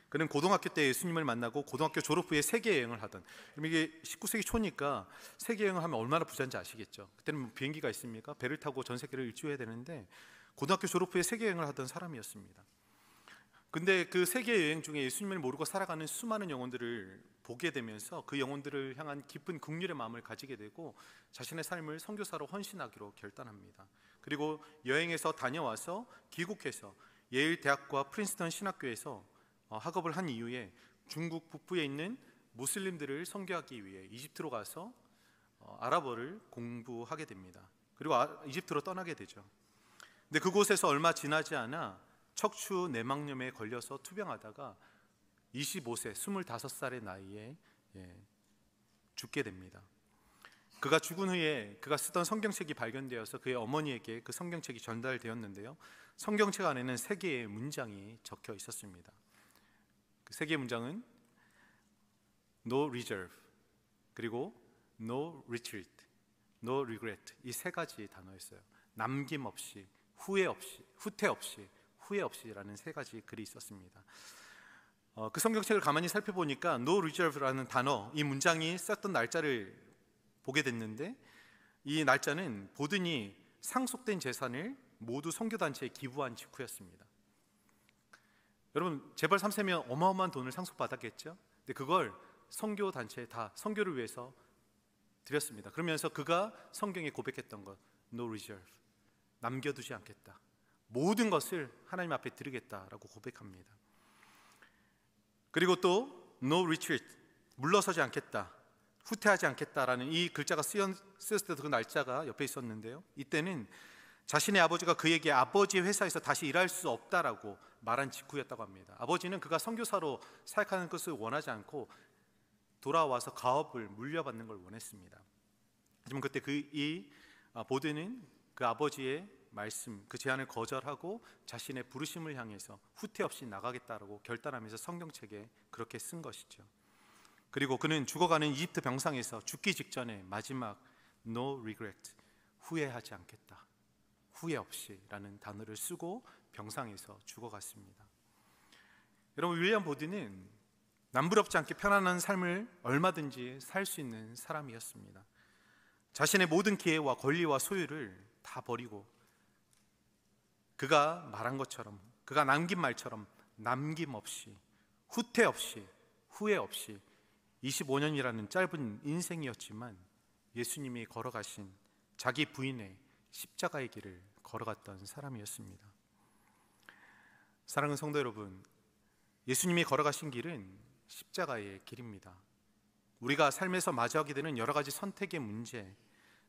그는 고등학교 때 예수님을 만나고 고등학교 졸업 후에 세계 여행을 하던. 그럼 이게 19세기 초니까 세계 여행을 하면 얼마나 부자인지 아시겠죠. 그때는 뭐 비행기가 있습니까? 배를 타고 전 세계를 일주해야 되는데 고등학교 졸업 후에 세계 여행을 하던 사람이었습니다. 근데 그 세계 여행 중에 예수님을 모르고 살아가는 수많은 영혼들을 보게 되면서 그 영혼들을 향한 깊은 긍휼의 마음을 가지게 되고 자신의 삶을 선교사로 헌신하기로 결단합니다. 그리고 여행에서 다녀와서 귀국해서 예일 대학과 프린스턴 신학교에서 어, 학업을 한 이후에 중국 북부에 있는 무슬림들을 선교하기 위해 이집트로 가서 어, 아랍어를 공부하게 됩니다. 그리고 아, 이집트로 떠나게 되죠. 근데 그곳에서 얼마 지나지 않아 척추 내막염에 걸려서 투병하다가 25세, 25살의 나이에 예, 죽게 됩니다. 그가 죽은 후에 그가 쓰던 성경책이 발견되어서 그의 어머니에게 그 성경책이 전달되었는데요. 성경책 안에는 세 개의 문장이 적혀 있었습니다. 그 세 개의 문장은 no reserve 그리고 no retreat, no regret 이 세 가지 단어였어요. 남김 없이, 후회 없이, 후퇴 없이, 후회 없이라는 세 가지 글이 있었습니다. 어, 그 성경책을 가만히 살펴보니까 no reserve라는 단어 이 문장이 썼던 날짜를 보게 됐는데 이 날짜는 보든이 상속된 재산을 모두 선교단체에 기부한 직후였습니다. 여러분 재벌 3세면 어마어마한 돈을 상속받았겠죠? 근데 그걸 선교 단체에 다 선교를 위해서 드렸습니다. 그러면서 그가 성경에 고백했던 것 no reserve 남겨두지 않겠다. 모든 것을 하나님 앞에 드리겠다라고 고백합니다. 그리고 또 no retreat 물러서지 않겠다. 후퇴하지 않겠다라는 이 글자가 쓰였, 을 때도 그 날짜가 옆에 있었는데요. 이때는 자신의 아버지가 그에게 아버지 회사에서 다시 일할 수 없다라고 말한 직후였다고 합니다. 아버지는 그가 선교사로 사역하는 것을 원하지 않고 돌아와서 가업을 물려받는 걸 원했습니다. 하지만 그때 그이 아, 보드는 그 아버지의 말씀, 그 제안을 거절하고 자신의 부르심을 향해서 후퇴 없이 나가겠다라고 결단하면서 성경책에 그렇게 쓴 것이죠. 그리고 그는 죽어가는 이집트 병상에서 죽기 직전에 마지막 no regret 후회하지 않겠다. 후회 없이라는 단어를 쓰고 병상에서 죽어갔습니다. 여러분 윌리엄 보디는 남부럽지 않게 편안한 삶을 얼마든지 살 수 있는 사람이었습니다. 자신의 모든 기회와 권리와 소유를 다 버리고 그가 말한 것처럼 그가 남긴 말처럼 남김 없이 후퇴 없이 후회 없이 25년이라는 짧은 인생이었지만 예수님이 걸어가신 자기 부인의 십자가의 길을 걸어갔던 사람이었습니다. 사랑하는 성도 여러분, 예수님이 걸어가신 길은 십자가의 길입니다. 우리가 삶에서 마주하게 되는 여러 가지 선택의 문제,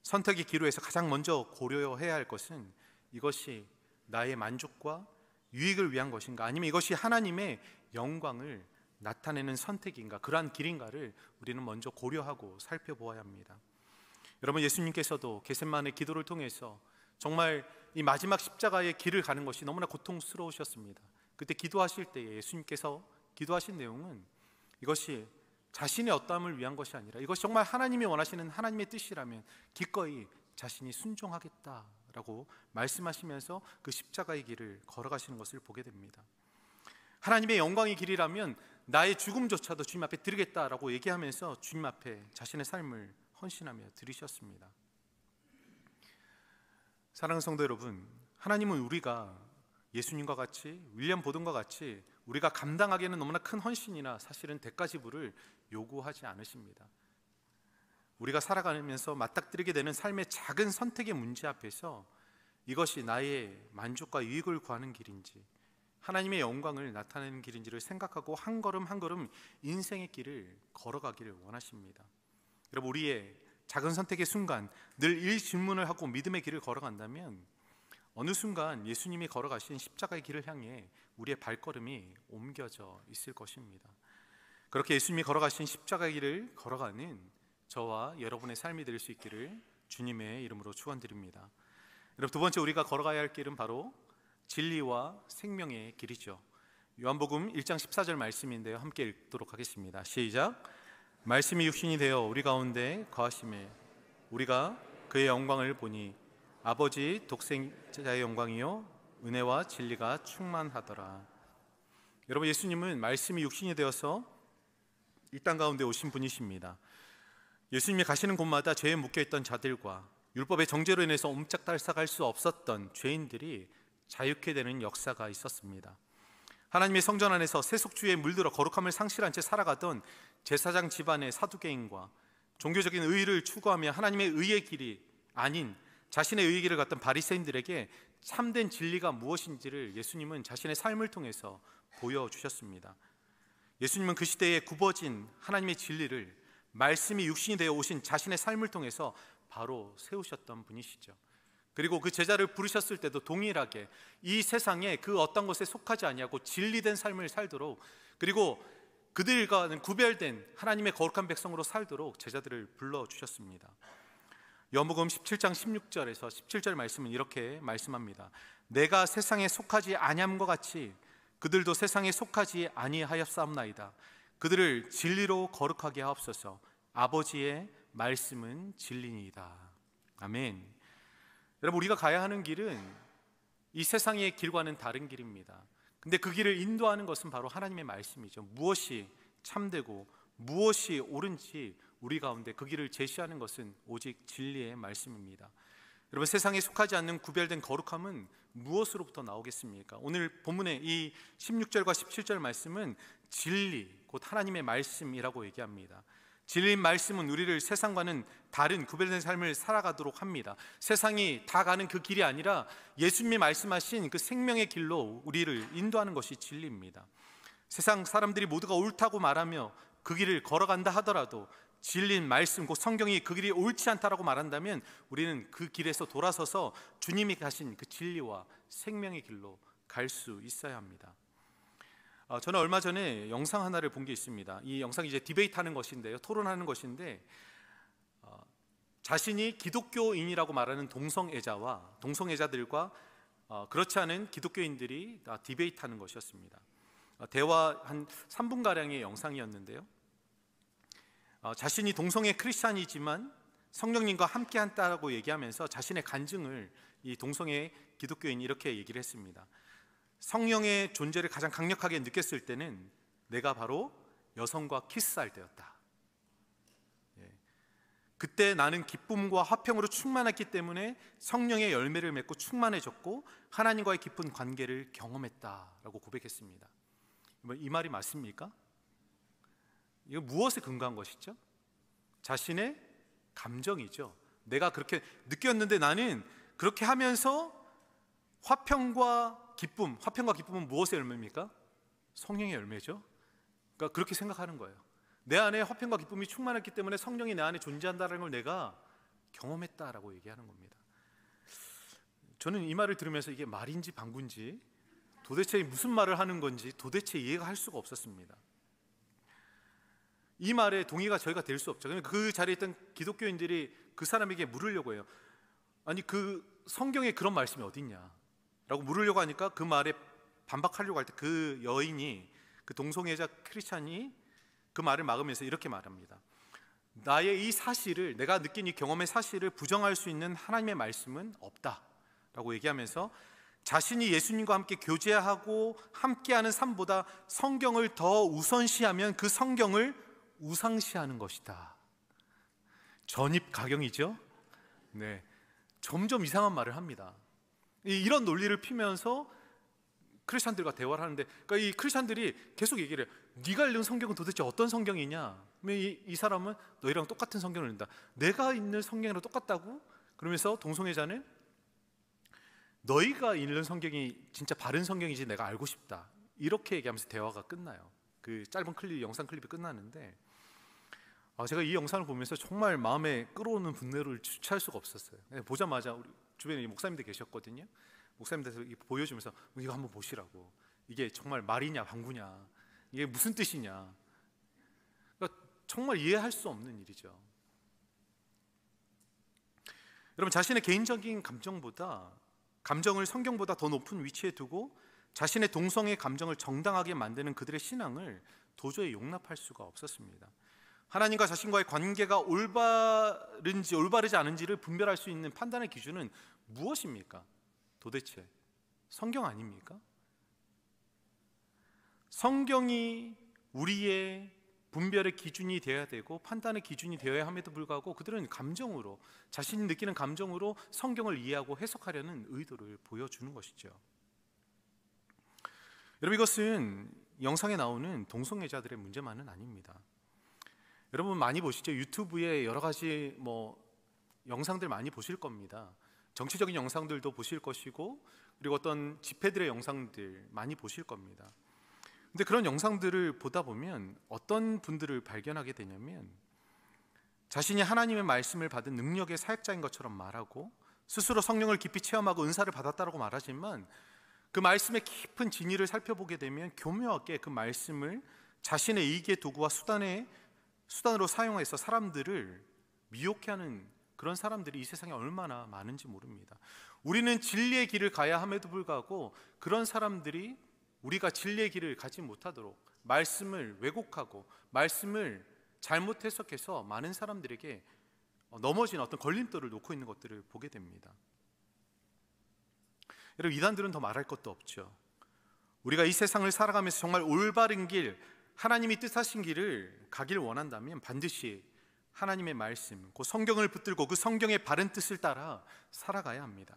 선택의 기로에서 가장 먼저 고려해야 할 것은 이것이 나의 만족과 유익을 위한 것인가 아니면 이것이 하나님의 영광을 나타내는 선택인가 그러한 길인가를 우리는 먼저 고려하고 살펴보아야 합니다. 여러분 예수님께서도 개셋만의 기도를 통해서 정말 이 마지막 십자가의 길을 가는 것이 너무나 고통스러우셨습니다. 그때 기도하실 때에 예수님께서 기도하신 내용은 이것이 자신의 어떠함을 위한 것이 아니라 이것이 정말 하나님이 원하시는 하나님의 뜻이라면 기꺼이 자신이 순종하겠다라고 말씀하시면서 그 십자가의 길을 걸어가시는 것을 보게 됩니다. 하나님의 영광의 길이라면 나의 죽음조차도 주님 앞에 드리겠다라고 얘기하면서 주님 앞에 자신의 삶을 헌신하며 드리셨습니다. 사랑하는 성도 여러분, 하나님은 우리가 예수님과 같이 윌리엄 보든과 같이 우리가 감당하기에는 너무나 큰 헌신이나 사실은 대가 지불을 요구하지 않으십니다. 우리가 살아가면서 맞닥뜨리게 되는 삶의 작은 선택의 문제 앞에서 이것이 나의 만족과 유익을 구하는 길인지 하나님의 영광을 나타내는 길인지를 생각하고 한 걸음 한 걸음 인생의 길을 걸어가기를 원하십니다. 여러분 우리의 작은 선택의 순간 늘이 질문을 하고 믿음의 길을 걸어간다면 어느 순간 예수님이 걸어가신 십자가의 길을 향해 우리의 발걸음이 옮겨져 있을 것입니다. 그렇게 예수님이 걸어가신 십자가의 길을 걸어가는 저와 여러분의 삶이 될 수 있기를 주님의 이름으로 축원드립니다. 여러분 두 번째 우리가 걸어가야 할 길은 바로 진리와 생명의 길이죠. 요한복음 1장 14절 말씀인데요. 함께 읽도록 하겠습니다. 시작. 말씀이 육신이 되어 우리 가운데 거하심에 우리가 그의 영광을 보니 아버지 독생자의 영광이요 은혜와 진리가 충만하더라. 여러분 예수님은 말씀이 육신이 되어서 이 땅 가운데 오신 분이십니다. 예수님이 가시는 곳마다 죄에 묶여 있던 자들과 율법의 정죄로 인해서 옴짝달싹할 수 없었던 죄인들이 자유케 되는 역사가 있었습니다. 하나님의 성전 안에서 세속주의에 물들어 거룩함을 상실한 채 살아가던 제사장 집안의 사두개인과 종교적인 의를 추구하며 하나님의 의의 길이 아닌 자신의 의의 길을 갔던 바리새인들에게 참된 진리가 무엇인지를 예수님은 자신의 삶을 통해서 보여주셨습니다. 예수님은 그 시대에 굽어진 하나님의 진리를 말씀이 육신이 되어 오신 자신의 삶을 통해서 바로 세우셨던 분이시죠. 그리고 그 제자를 부르셨을 때도 동일하게 이 세상에 그 어떤 것에 속하지 아니하고 진리된 삶을 살도록 그리고 그들과는 구별된 하나님의 거룩한 백성으로 살도록 제자들을 불러 주셨습니다. 여무금 17장 16절에서 17절 말씀은 이렇게 말씀합니다. 내가 세상에 속하지 아니함과 같이 그들도 세상에 속하지 아니하였사옵나이다. 그들을 진리로 거룩하게 하옵소서. 아버지의 말씀은 진리니이다. 아멘. 여러분 우리가 가야 하는 길은 이 세상의 길과는 다른 길입니다. 근데 그 길을 인도하는 것은 바로 하나님의 말씀이죠. 무엇이 참되고 무엇이 옳은지 우리 가운데 그 길을 제시하는 것은 오직 진리의 말씀입니다. 여러분 세상에 속하지 않는 구별된 거룩함은 무엇으로부터 나오겠습니까? 오늘 본문의 이 16절과 17절 말씀은 진리, 곧 하나님의 말씀이라고 얘기합니다. 진리인 말씀은 우리를 세상과는 다른 구별된 삶을 살아가도록 합니다. 세상이 다 가는 그 길이 아니라 예수님이 말씀하신 그 생명의 길로 우리를 인도하는 것이 진리입니다. 세상 사람들이 모두가 옳다고 말하며 그 길을 걸어간다 하더라도 진리 말씀, 곧 성경이 그 길이 옳지 않다라고 말한다면 우리는 그 길에서 돌아서서 주님이 가신 그 진리와 생명의 길로 갈 수 있어야 합니다. 어, 저는 얼마 전에 영상 하나를 본 게 있습니다. 이 영상이 제 디베이트하는 것인데요, 토론하는 것인데 어, 자신이 기독교인이라고 말하는 동성애자와 동성애자들과 어, 그렇지 않은 기독교인들이 디베이트하는 것이었습니다. 대화 한 3분 가량의 영상이었는데요. 자신이 동성애 크리스찬이지만 성령님과 함께 한다고 얘기하면서 자신의 간증을 이 동성애 기독교인 이렇게 얘기를 했습니다. 성령의 존재를 가장 강력하게 느꼈을 때는 내가 바로 여성과 키스할 때였다. 예. 그때 나는 기쁨과 화평으로 충만했기 때문에 성령의 열매를 맺고 충만해졌고 하나님과의 깊은 관계를 경험했다라고 고백했습니다. 뭐 이 말이 맞습니까? 이거 무엇에 근거한 것이죠? 자신의 감정이죠. 내가 그렇게 느꼈는데 나는 그렇게 하면서 화평과 기쁨, 화평과 기쁨은 무엇의 열매입니까? 성령의 열매죠. 그러니까 그렇게 생각하는 거예요. 내 안에 화평과 기쁨이 충만했기 때문에 성령이 내 안에 존재한다는 걸 내가 경험했다라고 얘기하는 겁니다. 저는 이 말을 들으면서 이게 말인지 방군지 도대체 무슨 말을 하는 건지 도대체 이해가 할 수가 없었습니다. 이 말에 동의가 저희가 될 수 없죠. 그러니까 그 자리에 있던 기독교인들이 그 사람에게 물으려고 해요. 아니 그 성경에 그런 말씀이 어딨냐? 라고 물으려고 하니까 그 말에 반박하려고 할 때 그 여인이 그 동성애자 크리스찬이 그 말을 막으면서 이렇게 말합니다. 나의 이 사실을 내가 느낀 이 경험의 사실을 부정할 수 있는 하나님의 말씀은 없다라고 얘기하면서 자신이 예수님과 함께 교제하고 함께하는 삶보다 성경을 더 우선시하면 그 성경을 우상시하는 것이다. 전입 가경이죠. 네, 점점 이상한 말을 합니다. 이런 논리를 피면서 크리스천들과 대화를 하는데 그러니까 이크리스천들이 계속 얘기를 해요. 네가 읽는 성경은 도대체 어떤 성경이냐? 이, 이 사람은 너희랑 똑같은 성경을 읽는다. 내가 읽는 성경이랑 똑같다고? 그러면서 동성애자는 너희가 읽는 성경이 진짜 바른 성경이지 내가 알고 싶다. 이렇게 얘기하면서 대화가 끝나요. 그 짧은 클립 영상 클립이 끝나는데 아, 제가 이 영상을 보면서 정말 마음에 끌어오는 분노를 주체할 수가 없었어요. 보자마자 우리 주변에 목사님들 계셨거든요. 목사님들 보여주면서 뭐 이거 한번 보시라고. 이게 정말 말이냐 방구냐. 이게 무슨 뜻이냐. 그러니까 정말 이해할 수 없는 일이죠. 여러분 자신의 개인적인 감정보다 감정을 성경보다 더 높은 위치에 두고 자신의 동성의 감정을 정당하게 만드는 그들의 신앙을 도저히 용납할 수가 없었습니다. 하나님과 자신과의 관계가 올바른지 올바르지 않은지를 분별할 수 있는 판단의 기준은 무엇입니까? 도대체 성경 아닙니까? 성경이 우리의 분별의 기준이 되어야 되고 판단의 기준이 되어야 함에도 불구하고 그들은 감정으로 자신이 느끼는 감정으로 성경을 이해하고 해석하려는 의도를 보여주는 것이죠. 여러분 이것은 영상에 나오는 동성애자들의 문제만은 아닙니다. 여러분 많이 보시죠 유튜브에 여러 가지 뭐 영상들 많이 보실 겁니다. 정치적인 영상들도 보실 것이고 그리고 어떤 집회들의 영상들 많이 보실 겁니다. 근데 그런 영상들을 보다 보면 어떤 분들을 발견하게 되냐면 자신이 하나님의 말씀을 받은 능력의 사역자인 것처럼 말하고 스스로 성령을 깊이 체험하고 은사를 받았다라고 말하지만 그 말씀의 깊은 진위를 살펴보게 되면 교묘하게 그 말씀을 자신의 이익의 도구와 수단에 수단으로 사용해서 사람들을 미혹해하는 그런 사람들이 이 세상에 얼마나 많은지 모릅니다. 우리는 진리의 길을 가야 함에도 불구하고 그런 사람들이 우리가 진리의 길을 가지 못하도록 말씀을 왜곡하고 말씀을 잘못 해석해서 많은 사람들에게 넘어진 어떤 걸림돌을 놓고 있는 것들을 보게 됩니다. 여러분 이단들은 더 말할 것도 없죠. 우리가 이 세상을 살아가면서 정말 올바른 길, 하나님이 뜻하신 길을 가길 원한다면 반드시 하나님의 말씀, 그 성경을 붙들고 그 성경의 바른 뜻을 따라 살아가야 합니다.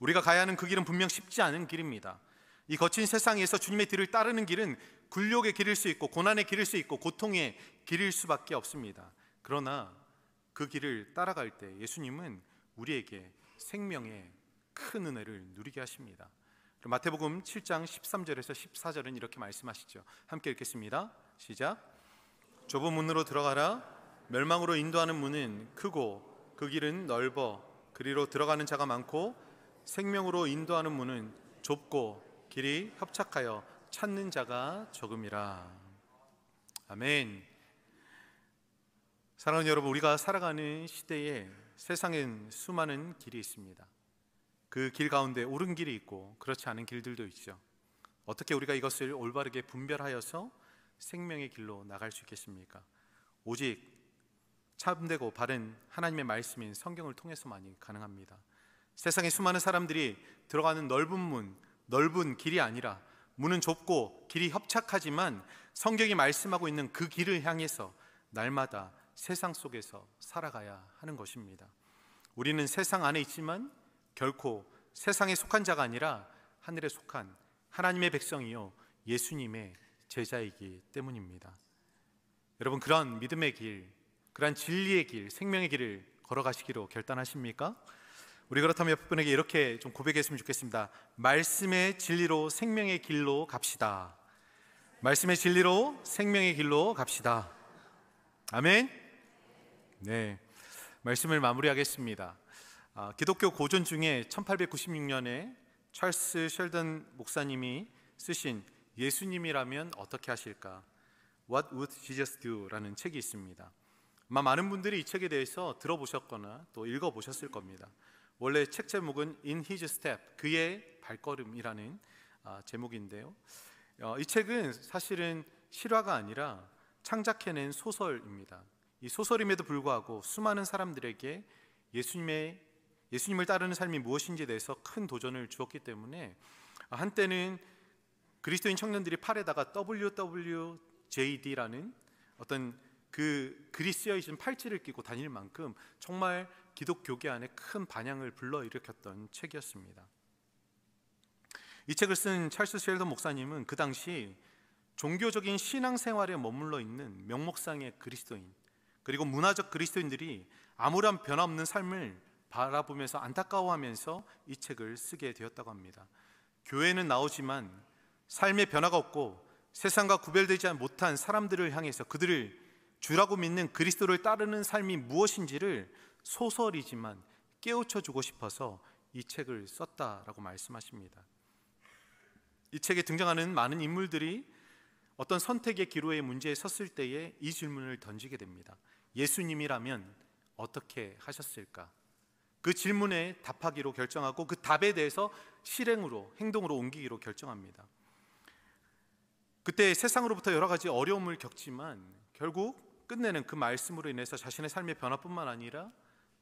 우리가 가야 하는 그 길은 분명 쉽지 않은 길입니다. 이 거친 세상에서 주님의 뒤를 따르는 길은 굴욕의 길일 수 있고 고난의 길일 수 있고 고통의 길일 수밖에 없습니다. 그러나 그 길을 따라갈 때 예수님은 우리에게 생명의 큰 은혜를 누리게 하십니다. 마태복음 7장 13절에서 14절은 이렇게 말씀하시죠. 함께 읽겠습니다. 시작. 좁은 문으로 들어가라. 멸망으로 인도하는 문은 크고 그 길은 넓어 그리로 들어가는 자가 많고 생명으로 인도하는 문은 좁고 길이 협착하여 찾는 자가 적음이라. 아멘. 사랑하는 여러분, 우리가 살아가는 시대에 세상엔 수많은 길이 있습니다. 그길 가운데 옳은 길이 있고 그렇지 않은 길들도 있죠. 어떻게 우리가 이것을 올바르게 분별하여서 생명의 길로 나갈 수 있겠습니까? 오직 참되고 바른 하나님의 말씀인 성경을 통해서만이 가능합니다. 세상의 수많은 사람들이 들어가는 넓은 문, 넓은 길이 아니라 문은 좁고 길이 협착하지만 성경이 말씀하고 있는 그 길을 향해서 날마다 세상 속에서 살아가야 하는 것입니다. 우리는 세상 안에 있지만 결코 세상에 속한 자가 아니라 하늘에 속한 하나님의 백성이요 예수님의 제자이기 때문입니다. 여러분 그런 믿음의 길, 그런 진리의 길, 생명의 길을 걸어가시기로 결단하십니까? 우리 그렇다면 옆 분에게 이렇게 좀 고백했으면 좋겠습니다. 말씀의 진리로 생명의 길로 갑시다. 말씀의 진리로 생명의 길로 갑시다. 아멘. 네. 말씀을 마무리하겠습니다. 아, 기독교 고전 중에 1896년에 찰스 셸던 목사님이 쓰신 예수님이라면 어떻게 하실까? What would Jesus do?라는 책이 있습니다. 아마 많은 분들이 이 책에 대해서 들어보셨거나 또 읽어보셨을 겁니다. 원래 책 제목은 In His Step, 그의 발걸음이라는 아, 제목인데요. 어, 이 책은 사실은 실화가 아니라 창작해낸 소설입니다. 이 소설임에도 불구하고 수많은 사람들에게 예수님의 예수님을 따르는 삶이 무엇인지에 대해서 큰 도전을 주었기 때문에 한때는 그리스도인 청년들이 팔에다가 WWJD라는 어떤 그 그리스어이신 팔찌를 끼고 다닐 만큼 정말 기독교계 안에 큰 반향을 불러일으켰던 책이었습니다. 이 책을 쓴 찰스 쉘던 목사님은 그 당시 종교적인 신앙생활에 머물러 있는 명목상의 그리스도인 그리고 문화적 그리스도인들이 아무런 변화 없는 삶을 바라보면서 안타까워하면서 이 책을 쓰게 되었다고 합니다. 교회는 나오지만 삶의 변화가 없고 세상과 구별되지 못한 사람들을 향해서 그들을 주라고 믿는 그리스도를 따르는 삶이 무엇인지를 소설이지만 깨우쳐 주고 싶어서 이 책을 썼다라고 말씀하십니다. 이 책에 등장하는 많은 인물들이 어떤 선택의 기로의 문제에 섰을 때에 이 질문을 던지게 됩니다. 예수님이라면 어떻게 하셨을까? 그 질문에 답하기로 결정하고 그 답에 대해서 실행으로 행동으로 옮기기로 결정합니다. 그때 세상으로부터 여러 가지 어려움을 겪지만 결국 끝내는 그 말씀으로 인해서 자신의 삶의 변화뿐만 아니라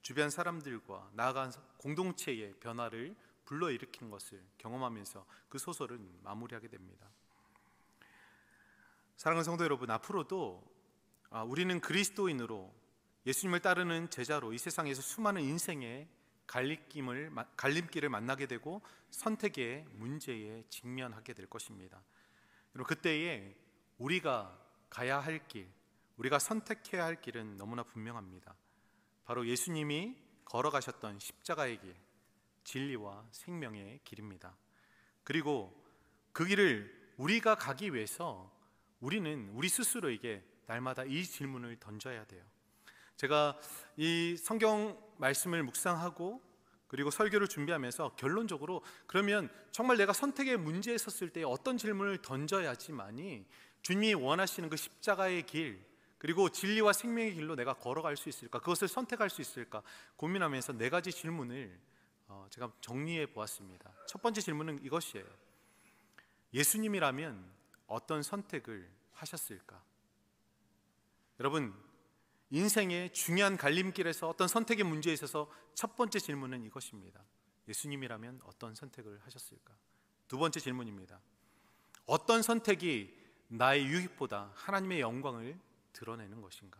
주변 사람들과 나아간 공동체의 변화를 불러일으킨 것을 경험하면서 그 소설은 마무리하게 됩니다. 사랑하는 성도 여러분, 앞으로도 아, 우리는 그리스도인으로 예수님을 따르는 제자로 이 세상에서 수많은 인생의 갈림길을, 갈림길을 만나게 되고 선택의 문제에 직면하게 될 것입니다. 그리고 그때에 우리가 가야 할 길, 우리가 선택해야 할 길은 너무나 분명합니다. 바로 예수님이 걸어가셨던 십자가의 길, 진리와 생명의 길입니다. 그리고 그 길을 우리가 가기 위해서 우리는 우리 스스로에게 날마다 이 질문을 던져야 돼요. 제가 이 성경 말씀을 묵상하고 그리고 설교를 준비하면서 결론적으로 그러면 정말 내가 선택의 문제에 섰을 때 어떤 질문을 던져야지만이 주님이 원하시는 그 십자가의 길 그리고 진리와 생명의 길로 내가 걸어갈 수 있을까 그것을 선택할 수 있을까 고민하면서 네 가지 질문을 어, 제가 정리해 보았습니다. 첫 번째 질문은 이것이에요. 예수님이라면 어떤 선택을 하셨을까? 여러분 인생의 중요한 갈림길에서 어떤 선택의 문제에 있어서 첫 번째 질문은 이것입니다. 예수님이라면 어떤 선택을 하셨을까? 두 번째 질문입니다. 어떤 선택이 나의 유익보다 하나님의 영광을 드러내는 것인가?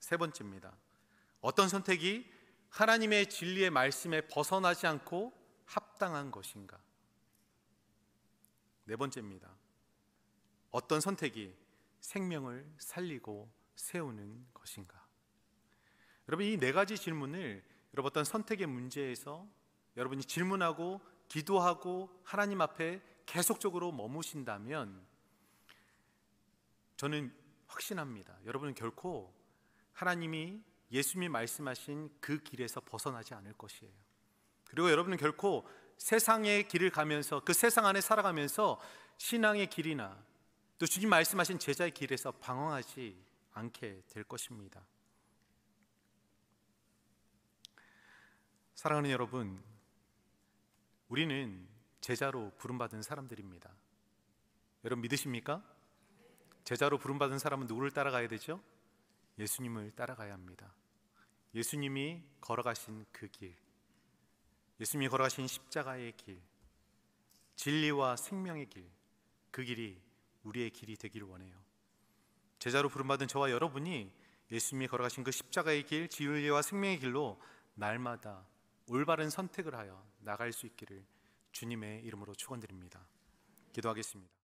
세 번째입니다. 어떤 선택이 하나님의 진리의 말씀에 벗어나지 않고 합당한 것인가? 네 번째입니다. 어떤 선택이 생명을 살리고 세우는 것인가? 여러분 이 네 가지 질문을 여러분 어떤 선택의 문제에서 여러분이 질문하고 기도하고 하나님 앞에 계속적으로 머무신다면 저는 확신합니다. 여러분은 결코 하나님이 예수님이 말씀하신 그 길에서 벗어나지 않을 것이에요. 그리고 여러분은 결코 세상의 길을 가면서 그 세상 안에 살아가면서 신앙의 길이나 또 주님 말씀하신 제자의 길에서 방황하지 않게 될 것입니다. 사랑하는 여러분, 우리는 제자로 부름받은 사람들입니다. 여러분 믿으십니까? 제자로 부름받은 사람은 누구를 따라가야 되죠? 예수님을 따라가야 합니다. 예수님이 걸어가신 그 길, 예수님이 걸어가신 십자가의 길, 진리와 생명의 길, 그 길이 우리의 길이 되길 원해요. 제자로 부름받은 저와 여러분이 예수님이 걸어가신 그 십자가의 길, 진리와 생명의 길로 날마다 올바른 선택을 하여 나갈 수 있기를 주님의 이름으로 축원드립니다. 기도하겠습니다.